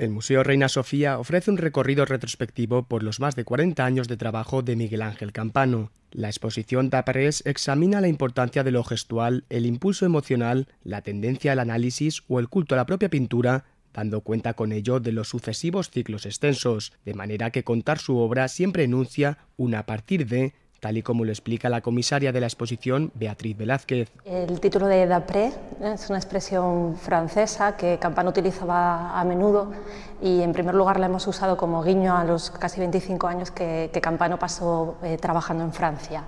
el Museo Reina Sofía ofrece un recorrido retrospectivo por los más de 40 años de trabajo de Miguel Ángel Campano. La exposición Taparés examina la importancia de lo gestual, el impulso emocional, la tendencia al análisis o el culto a la propia pintura dando cuenta con ello de los sucesivos ciclos extensos, de manera que contar su obra siempre enuncia una a partir de tal y como lo explica la comisaria de la exposición, Beatriz Velázquez. El título de D'après es una expresión francesa que Campano utilizaba a menudo y en primer lugar la hemos usado como guiño a los casi 25 años que, Campano pasó eh, trabajando en Francia.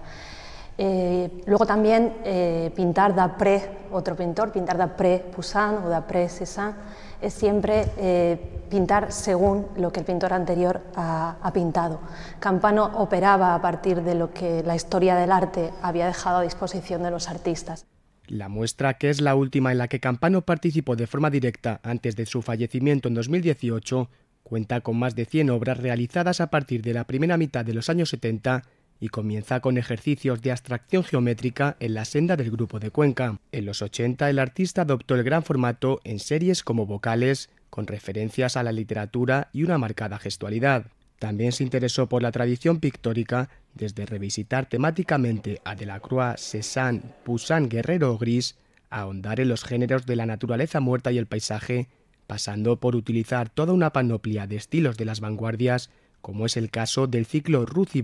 Eh, luego también eh, pintar d'après otro pintor, pintar d'après Poussin o d'après Cézanne, es siempre eh, pintar según lo que el pintor anterior ha, ha, pintado. Campano operaba a partir de lo que la historia del arte había dejado a disposición de los artistas. La muestra, que es la última en la que Campano participó de forma directa antes de su fallecimiento en 2018, cuenta con más de 100 obras realizadas a partir de la primera mitad de los años 70 y comienza con ejercicios de abstracción geométrica en la senda del grupo de Cuenca. En los 80 el artista adoptó el gran formato en series como vocales, con referencias a la literatura y una marcada gestualidad. También se interesó por la tradición pictórica, desde revisitar temáticamente a Delacroix, Cézanne, Poussin, Guerrero o Gris, a ahondar en los géneros de la naturaleza muerta y el paisaje, pasando por utilizar toda una panoplia de estilos de las vanguardias, como es el caso del ciclo Ruth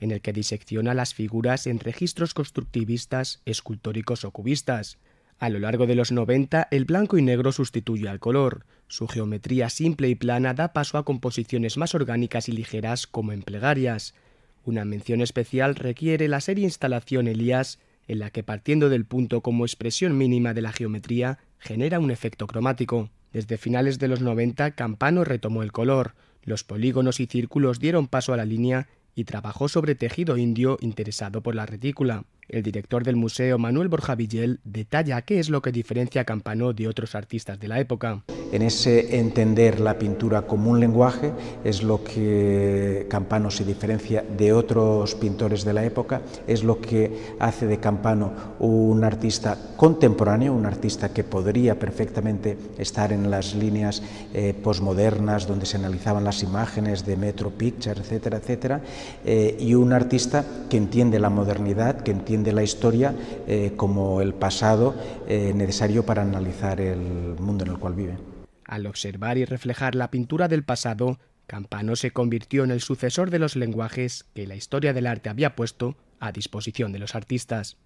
en el que disecciona las figuras en registros constructivistas, escultóricos o cubistas. A lo largo de los 90, el blanco y negro sustituye al color. Su geometría simple y plana da paso a composiciones más orgánicas y ligeras como en plegarias. Una mención especial requiere la serie instalación Elías, en la que partiendo del punto como expresión mínima de la geometría, genera un efecto cromático. Desde finales de los 90, Campano retomó el color. Los polígonos y círculos dieron paso a la línea y trabajó sobre tejido indio interesado por la retícula. El director del museo, Manuel Borja Villel, detalla qué es lo que diferencia Campano de otros artistas de la época. En ese entender la pintura como un lenguaje es lo que Campano se diferencia de otros pintores de la época, es lo que hace de Campano un artista contemporáneo, un artista que podría perfectamente estar en las líneas eh, posmodernas donde se analizaban las imágenes de Metro Picture, etcétera, etcétera, eh, y un artista que entiende la modernidad, que entiende de la historia eh, como el pasado eh, necesario para analizar el mundo en el cual vive. Al observar y reflejar la pintura del pasado, Campano se convirtió en el sucesor de los lenguajes que la historia del arte había puesto a disposición de los artistas.